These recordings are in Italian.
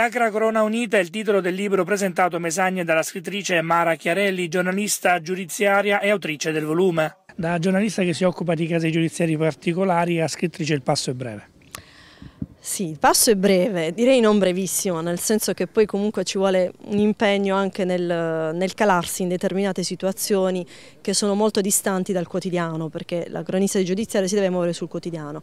Sacra Corona Unita è il titolo del libro presentato a Mesagne dalla scrittrice Mara Chiarelli, giornalista giudiziaria e autrice del volume. Da giornalista che si occupa di casi giudiziari particolari a scrittrice il passo è breve. Sì, il passo è breve, direi non brevissimo, nel senso che poi comunque ci vuole un impegno anche nel, nel, calarsi in determinate situazioni che sono molto distanti dal quotidiano, perché la cronista di giudiziario si deve muovere sul quotidiano.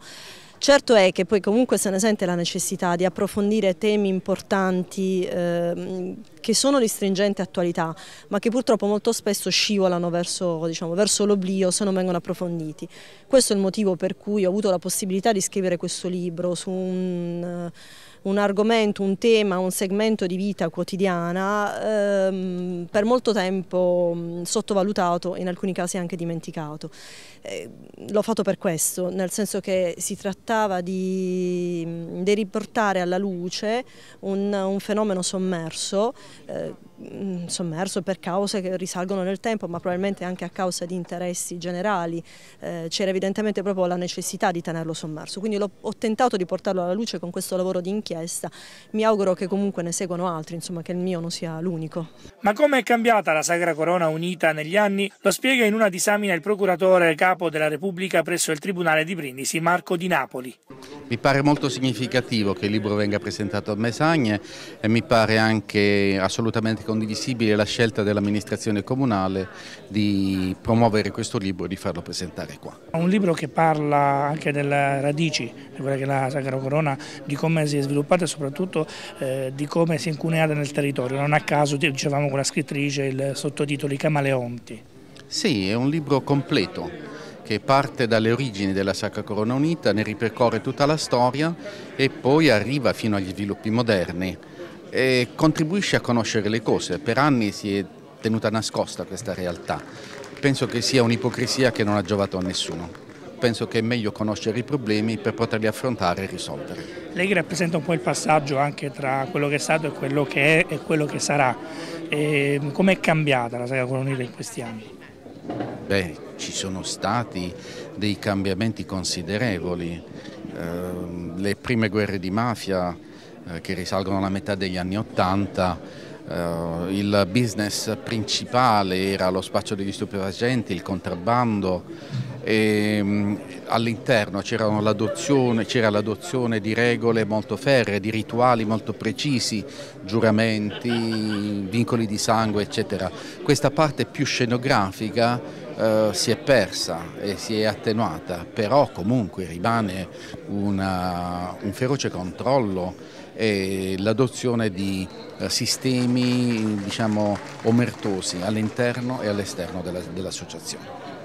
Certo è che poi comunque se ne sente la necessità di approfondire temi importanti eh, che sono di stringente attualità, ma che purtroppo molto spesso scivolano verso, diciamo, verso l'oblio se non vengono approfonditi. Questo è il motivo per cui ho avuto la possibilità di scrivere questo libro su un... Eh, un argomento, un tema, un segmento di vita quotidiana ehm, per molto tempo mm, sottovalutato e in alcuni casi anche dimenticato. Eh, l'ho fatto per questo, nel senso che si trattava di, mm, di riportare alla luce un, un fenomeno sommerso eh, Mm, sommerso per cause che risalgono nel tempo ma probabilmente anche a causa di interessi generali eh, c'era evidentemente proprio la necessità di tenerlo sommerso quindi ho tentato di portarlo alla luce con questo lavoro di inchiesta mi auguro che comunque ne seguano altri insomma che il mio non sia l'unico Ma come è cambiata la Sagra Corona unita negli anni? Lo spiega in una disamina il procuratore capo della Repubblica presso il Tribunale di Brindisi Marco Di Napoli mi pare molto significativo che il libro venga presentato a Mesagne e mi pare anche assolutamente condivisibile la scelta dell'amministrazione comunale di promuovere questo libro e di farlo presentare qua. Un libro che parla anche delle radici di quella che è la Sacra Corona, di come si è sviluppata e soprattutto eh, di come si è incuneata nel territorio. Non a caso dicevamo con la scrittrice il sottotitolo I Camaleonti. Sì, è un libro completo che parte dalle origini della Sacra Corona Unita, ne ripercorre tutta la storia e poi arriva fino agli sviluppi moderni e contribuisce a conoscere le cose. Per anni si è tenuta nascosta questa realtà. Penso che sia un'ipocrisia che non ha giovato a nessuno penso che è meglio conoscere i problemi per poterli affrontare e risolvere. Lei rappresenta un po' il passaggio anche tra quello che è stato e quello che è e quello che sarà. Ehm, Come è cambiata la Sacra Corona Unita in questi anni? Beh, ci sono stati dei cambiamenti considerevoli. Eh, le prime guerre di mafia eh, che risalgono alla metà degli anni Ottanta Uh, il business principale era lo spaccio degli stupefacenti, il contrabbando e um, all'interno c'era l'adozione di regole molto ferre, di rituali molto precisi, giuramenti, vincoli di sangue eccetera. Questa parte più scenografica eh, si è persa e si è attenuata, però comunque rimane una, un feroce controllo e l'adozione di eh, sistemi diciamo, omertosi all'interno e all'esterno dell'associazione.